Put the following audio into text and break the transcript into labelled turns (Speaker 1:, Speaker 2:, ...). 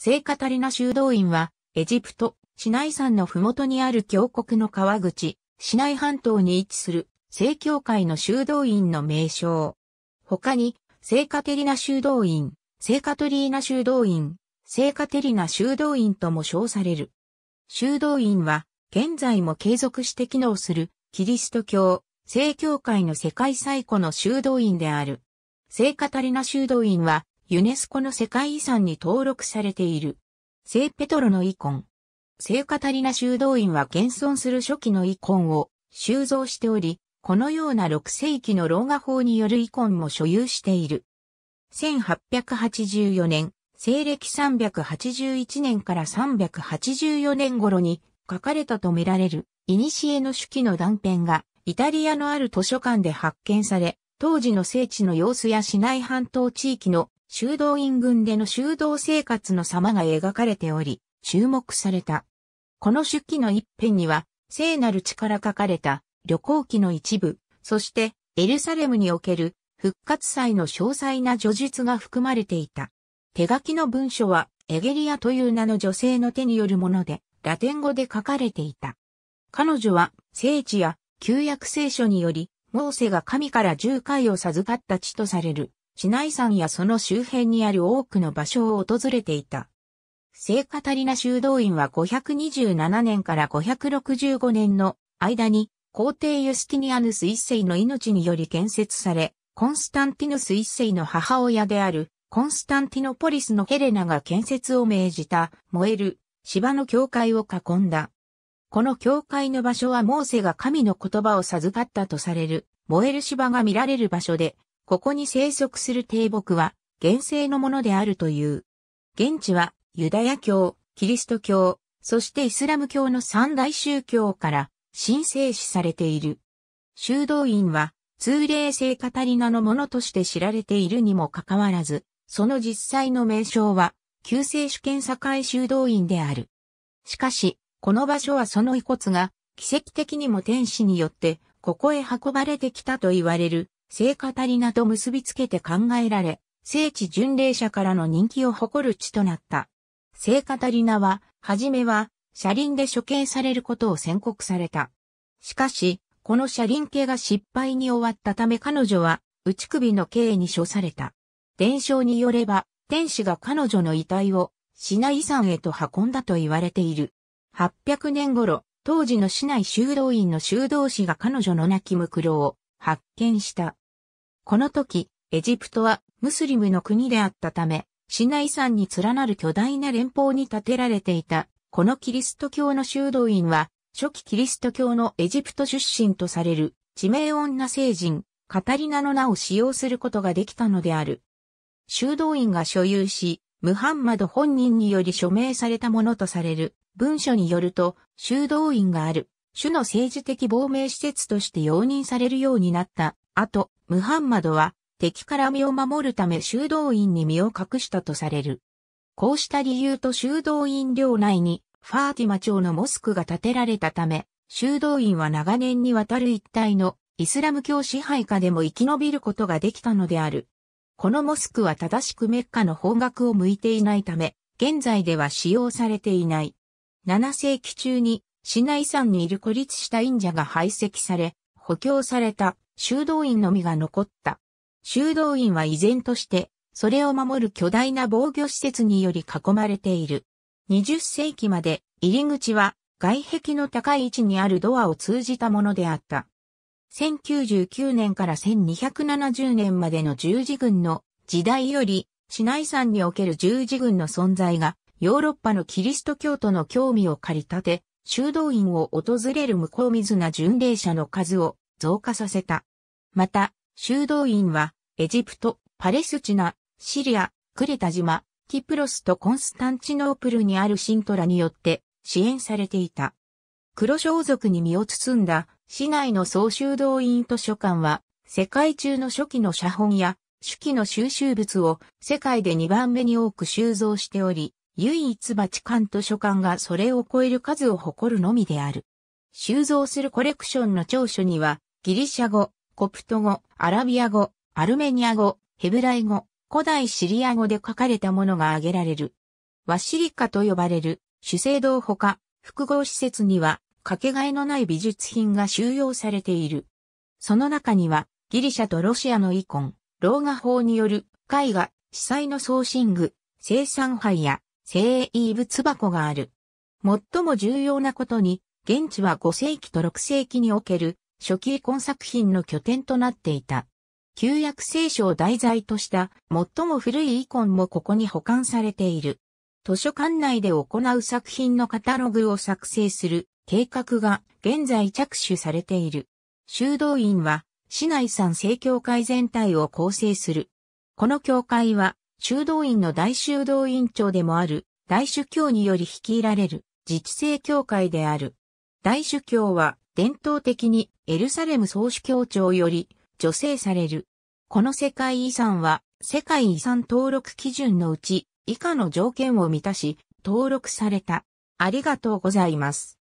Speaker 1: 聖カタリナ修道院は、エジプト、市内山のふもとにある峡谷の川口、市内半島に位置する、聖教会の修道院の名称。他に、聖カテリナ修道院、聖カトリーナ修道院、聖カテリナ修道院とも称される。修道院は、現在も継続して機能する、キリスト教、聖教会の世界最古の修道院である。聖カタリナ修道院は、ユネスコの世界遺産に登録されている。聖ペトロのイコン。聖カタリナ修道院は現存する初期のイコンを収蔵しており、このような6世紀の老画法によるイコンも所有している。1884年、西暦381年から384年頃に書かれたとみられる、古の手記の断片が、イタリアのある図書館で発見され、当時の聖地の様子や市内半島地域の修道院群での修道生活の様が描かれており、注目された。この出記の一辺には、聖なる地から書かれた旅行記の一部、そしてエルサレムにおける復活祭の詳細な叙述が含まれていた。手書きの文書はエゲリアという名の女性の手によるもので、ラテン語で書かれていた。彼女は聖地や旧約聖書により、モーセが神から十回を授かった地とされる市内山やその周辺にある多くの場所を訪れていた。聖カタリナ修道院は527年から565年の間に皇帝ユスティニアヌス一世の命により建設され、コンスタンティヌス一世の母親であるコンスタンティノポリスのヘレナが建設を命じた燃える芝の教会を囲んだ。この教会の場所はモーセが神の言葉を授かったとされる燃える芝が見られる場所でここに生息する低木は、原生のものであるという。現地は、ユダヤ教、キリスト教、そしてイスラム教の三大宗教から神聖視されている。修道院は、通例聖カタリナのものとして知られているにもかかわらず、その実際の名称は、旧聖主権栄修道院である。しかし、この場所はその遺骨が、奇跡的にも天使によって、ここへ運ばれてきたと言われる、聖カタリナと結びつけて考えられ、聖地巡礼者からの人気を誇る地となった。聖カタリナは、はじめは、車輪で処刑されることを宣告された。しかし、この車輪刑が失敗に終わったため彼女は、内首の刑に処された。伝承によれば、天使が彼女の遺体を、市内遺産へと運んだと言われている。800年頃、当時の市内修道院の修道士が彼女の亡き無苦労を発見した。この時、エジプトはムスリムの国であったため、市内山に連なる巨大な連邦に建てられていた、このキリスト教の修道院は、初期キリスト教のエジプト出身とされる、地名女聖人、カタリナの名を使用することができたのである。修道院が所有し、ムハンマド本人により署名されたものとされる文書によると、修道院がある、主の政治的亡命施設として容認されるようになったあと、ムハンマドは敵から身を守るため修道院に身を隠したとされる。こうした理由と修道院領内にファーティマ朝のモスクが建てられたため、修道院は長年にわたる一帯のイスラム教支配下でも生き延びることができたのである。このモスクは正しくメッカの方角を向いていないため、現在では使用されていない。7世紀中に市内山にいる孤立した忍者が排斥され、補強された修道院のみが残った。修道院は依然として、それを守る巨大な防御施設により囲まれている。20世紀まで入り口は外壁の高い位置にあるドアを通じたものであった。1099年から1270年までの十字軍の時代より、市内山における十字軍の存在が、ヨーロッパのキリスト教徒の興味を借り立て、修道院を訪れる向こう水な巡礼者の数を増加させた。また、修道院は、エジプト、パレスチナ、シリア、クレタ島、キプロスとコンスタンチノープルにあるシントラによって支援されていた。黒装束に身を包んだ市内の総修道院図書館は世界中の初期の写本や手記の収集物を世界で2番目に多く収蔵しており、唯一バチカン図書館がそれを超える数を誇るのみである。収蔵するコレクションの長所にはギリシャ語、コプト語、アラビア語、アルメニア語、ヘブライ語、古代シリア語で書かれたものが挙げられる。ワシリカと呼ばれる主聖堂ほか複合施設にはかけがえのない美術品が収容されている。その中にはギリシャとロシアの遺ロ老ガ法による絵画、司祭の送信具、生産杯や聖遺物箱がある。最も重要なことに、現地は5世紀と6世紀における初期コン作品の拠点となっていた。旧約聖書を題材とした最も古い遺ンもここに保管されている。図書館内で行う作品のカタログを作成する計画が現在着手されている。修道院は市内産正教会全体を構成する。この教会は修道院の大修道院長でもある大主教により率いられる自治政教会である。大主教は伝統的にエルサレム総主教庁より助成される。この世界遺産は世界遺産登録基準のうち以下の条件を満たし登録された。ありがとうございます。